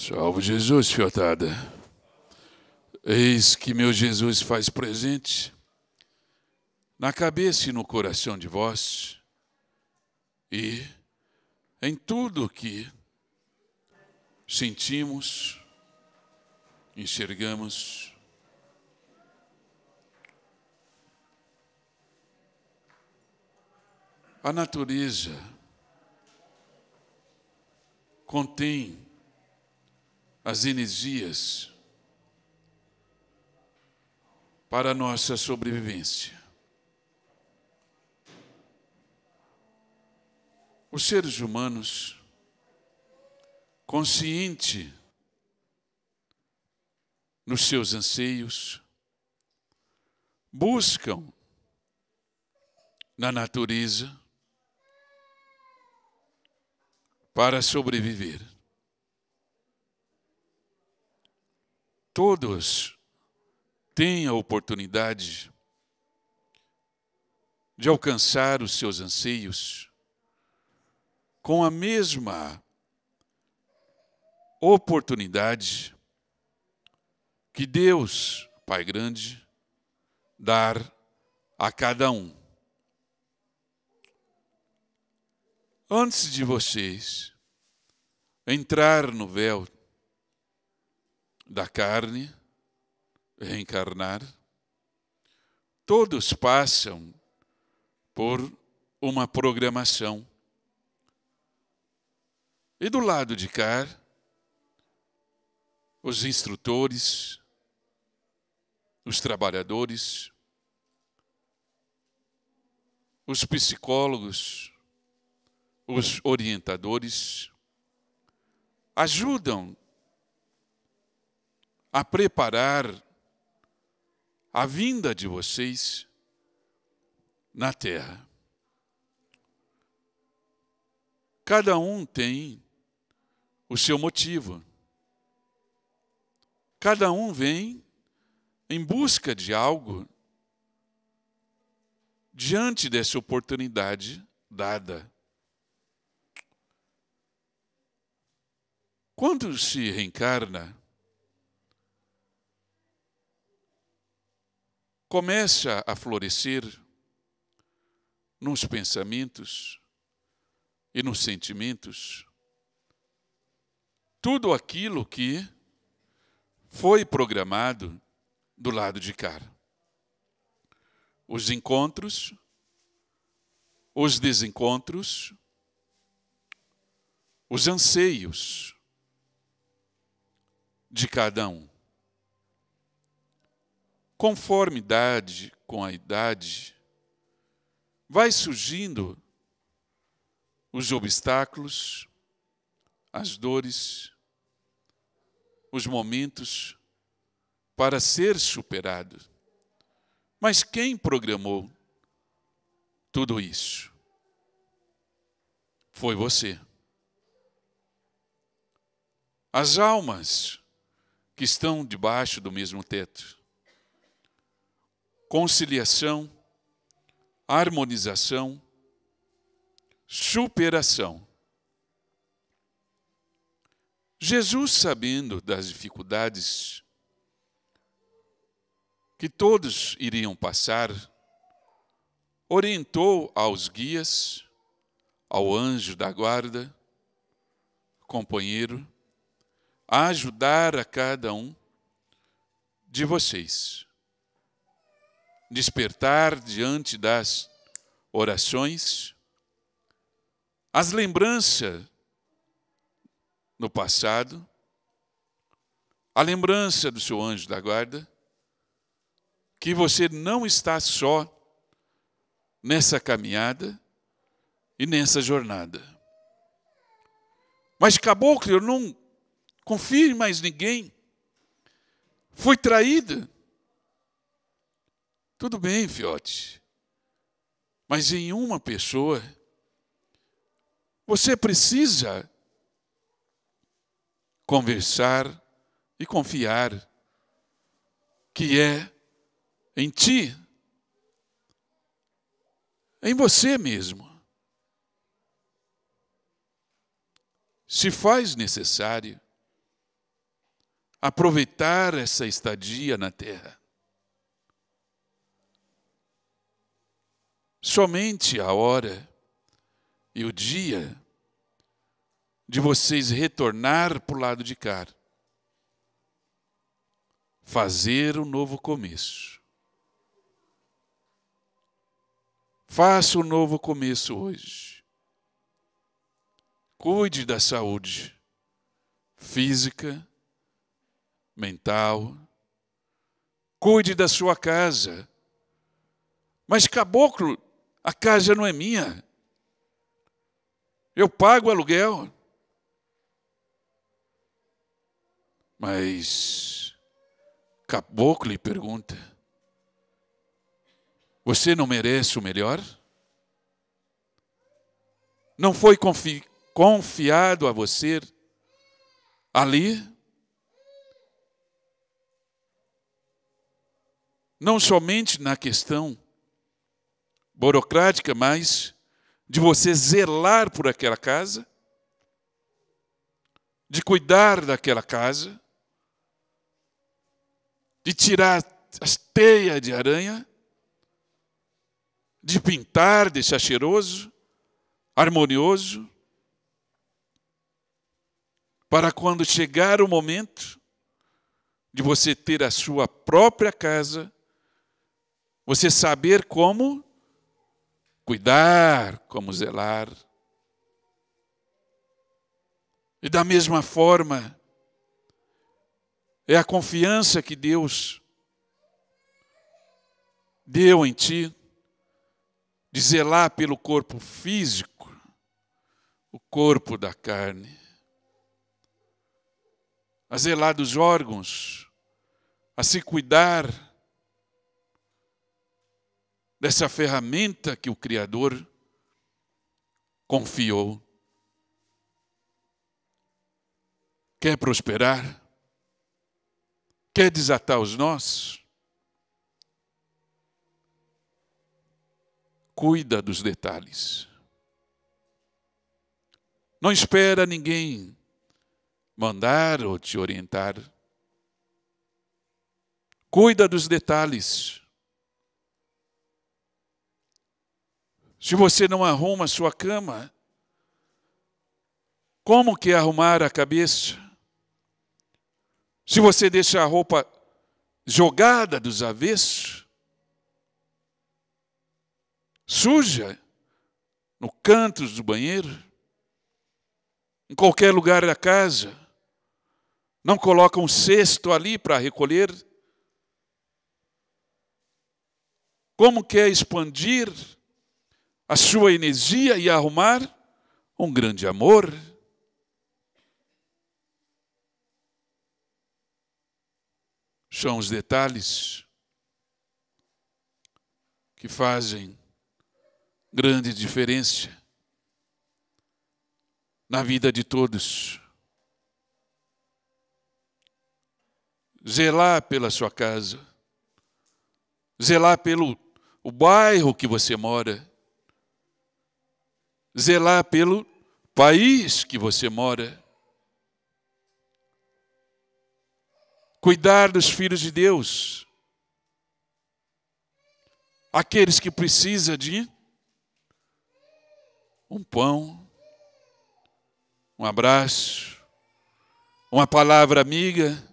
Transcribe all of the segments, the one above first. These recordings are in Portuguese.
Salve Jesus, fiotada. Eis que meu Jesus faz presente na cabeça e no coração de vós e em tudo que sentimos, enxergamos, a natureza contém as energias para a nossa sobrevivência. Os seres humanos, consciente nos seus anseios, buscam na natureza para sobreviver. todos têm a oportunidade de alcançar os seus anseios com a mesma oportunidade que Deus, Pai Grande, dar a cada um. Antes de vocês entrar no véu da carne, reencarnar, todos passam por uma programação. E do lado de cá, os instrutores, os trabalhadores, os psicólogos, os orientadores, ajudam a preparar a vinda de vocês na terra. Cada um tem o seu motivo. Cada um vem em busca de algo diante dessa oportunidade dada. Quando se reencarna, começa a florescer nos pensamentos e nos sentimentos tudo aquilo que foi programado do lado de cá. Os encontros, os desencontros, os anseios de cada um conformidade com a idade, vai surgindo os obstáculos, as dores, os momentos para ser superado. Mas quem programou tudo isso? Foi você. As almas que estão debaixo do mesmo teto conciliação, harmonização, superação. Jesus, sabendo das dificuldades que todos iriam passar, orientou aos guias, ao anjo da guarda, companheiro, a ajudar a cada um de vocês despertar diante das orações, as lembranças no passado, a lembrança do seu anjo da guarda, que você não está só nessa caminhada e nessa jornada. Mas caboclo, eu não confio em mais ninguém. Fui traída. Tudo bem, fiote. Mas em uma pessoa, você precisa conversar e confiar que é em ti, em você mesmo. Se faz necessário aproveitar essa estadia na terra somente a hora e o dia de vocês retornar para o lado de cá, fazer um novo começo. Faça um novo começo hoje. Cuide da saúde física, mental. Cuide da sua casa. Mas caboclo a casa não é minha. Eu pago o aluguel. Mas Caboclo lhe pergunta: Você não merece o melhor? Não foi confi confiado a você ali? Não somente na questão burocrática, mas de você zelar por aquela casa, de cuidar daquela casa, de tirar as teias de aranha, de pintar, deixar cheiroso, harmonioso, para quando chegar o momento de você ter a sua própria casa, você saber como cuidar, como zelar. E da mesma forma, é a confiança que Deus deu em ti, de zelar pelo corpo físico, o corpo da carne, a zelar dos órgãos, a se cuidar dessa ferramenta que o Criador confiou. Quer prosperar? Quer desatar os nós? Cuida dos detalhes. Não espera ninguém mandar ou te orientar. Cuida dos detalhes. Se você não arruma a sua cama, como que é arrumar a cabeça? Se você deixa a roupa jogada dos avessos, suja, no canto do banheiro, em qualquer lugar da casa, não coloca um cesto ali para recolher, como quer é expandir a sua energia e arrumar um grande amor. São os detalhes que fazem grande diferença na vida de todos. Zelar pela sua casa, zelar pelo o bairro que você mora, zelar pelo país que você mora. Cuidar dos filhos de Deus. Aqueles que precisam de um pão, um abraço, uma palavra amiga.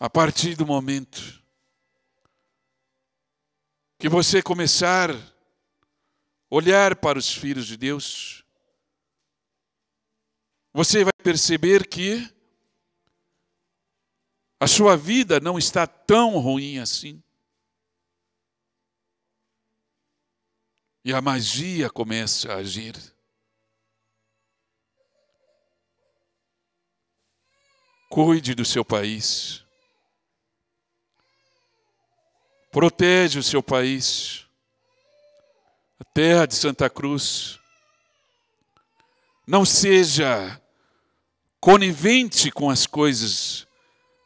A partir do momento que você começar a olhar para os filhos de Deus, você vai perceber que a sua vida não está tão ruim assim. E a magia começa a agir. Cuide do seu país. Protege o seu país, a terra de Santa Cruz. Não seja conivente com as coisas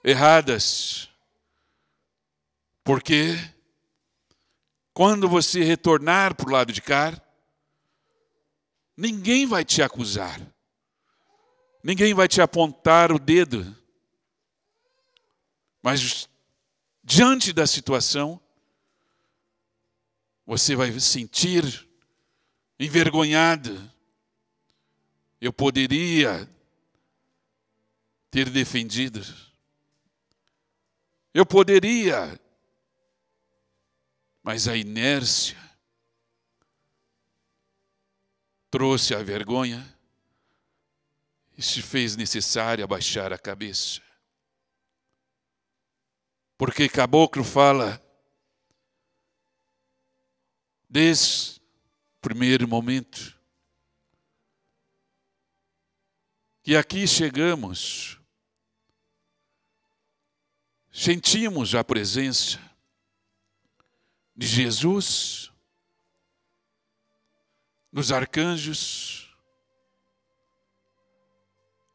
erradas, porque quando você retornar para o lado de cá, ninguém vai te acusar, ninguém vai te apontar o dedo, mas diante da situação, você vai se sentir envergonhado. Eu poderia ter defendido. Eu poderia, mas a inércia trouxe a vergonha e se fez necessário abaixar a cabeça. Porque caboclo fala desde o primeiro momento. E aqui chegamos, sentimos a presença de Jesus, dos arcanjos,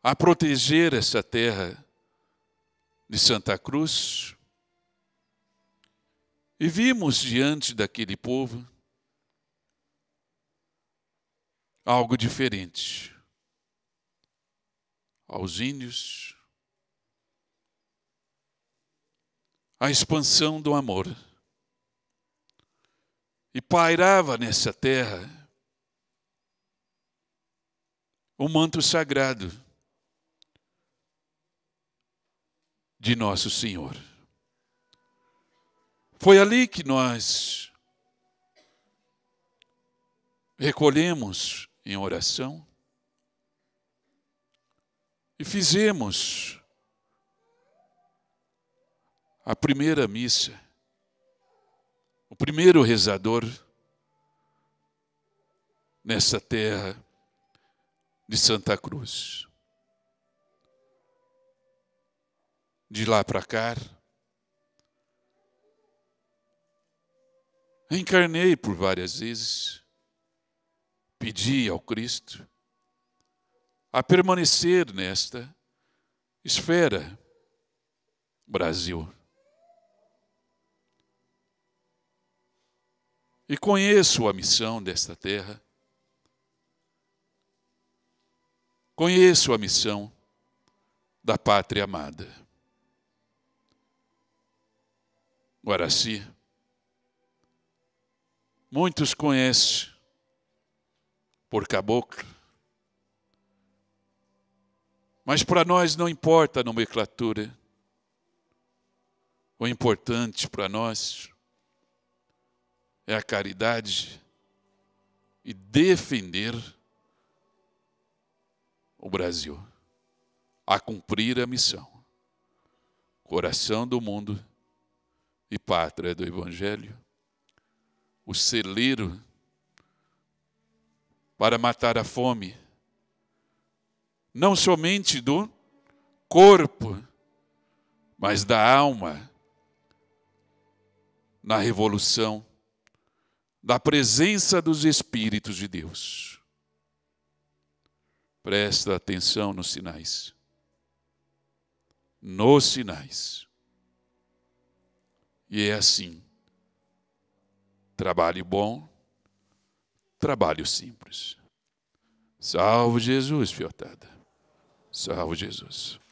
a proteger essa terra de Santa Cruz, e vimos diante daquele povo algo diferente. Aos índios, a expansão do amor. E pairava nessa terra o manto sagrado de Nosso Senhor. Foi ali que nós recolhemos em oração e fizemos a primeira missa, o primeiro rezador nessa terra de Santa Cruz. De lá para cá, Reencarnei por várias vezes. Pedi ao Cristo a permanecer nesta esfera Brasil. E conheço a missão desta terra. Conheço a missão da pátria amada. Guaraci, Muitos conhecem por caboclo. Mas para nós não importa a nomenclatura. O importante para nós é a caridade e defender o Brasil a cumprir a missão. Coração do mundo e pátria do Evangelho o celeiro para matar a fome, não somente do corpo, mas da alma, na revolução, da presença dos Espíritos de Deus. Presta atenção nos sinais. Nos sinais. E é assim Trabalho bom, trabalho simples. Salvo Jesus, fiotada. Salvo Jesus.